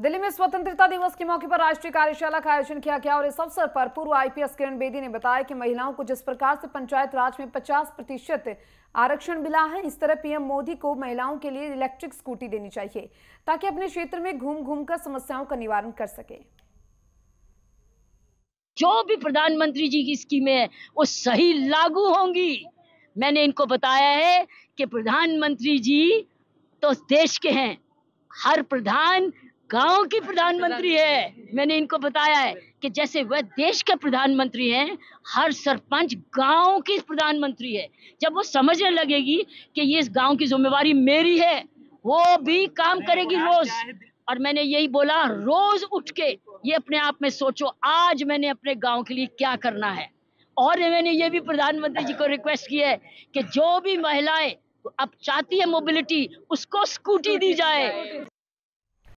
दिल्ली में स्वतंत्रता दिवस के मौके पर राष्ट्रीय कार्यशाला का आयोजन किया गया और इस अवसर पर पूर्व आईपीएस किरण बेदी ने बताया कि महिलाओं को जिस प्रकार से पंचायत राज में 50 प्रतिशत आरक्षण मिला है इस तरह पीएम मोदी को महिलाओं के लिए इलेक्ट्रिक स्कूटी देनी चाहिए ताकि अपने क्षेत्र में घूम घूम कर समस्याओं का निवारण कर सके जो भी प्रधानमंत्री जी की स्कीमें है वो सही लागू होंगी मैंने इनको बताया है की प्रधानमंत्री जी तो देश के हैं हर प्रधान गांव की प्रधानमंत्री है मैंने इनको बताया है कि जैसे वह देश का प्रधानमंत्री हैं हर सरपंच गांव की प्रधानमंत्री है जब वो समझने लगेगी कि ये इस गांव की जिम्मेवारी मेरी है वो भी काम करेगी रोज और मैंने यही बोला रोज उठ के ये अपने आप में सोचो आज मैंने अपने गांव के लिए क्या करना है और मैंने ये भी प्रधानमंत्री जी को रिक्वेस्ट की है कि जो भी महिलाएं अब चाहती है मोबिलिटी उसको स्कूटी दी जाए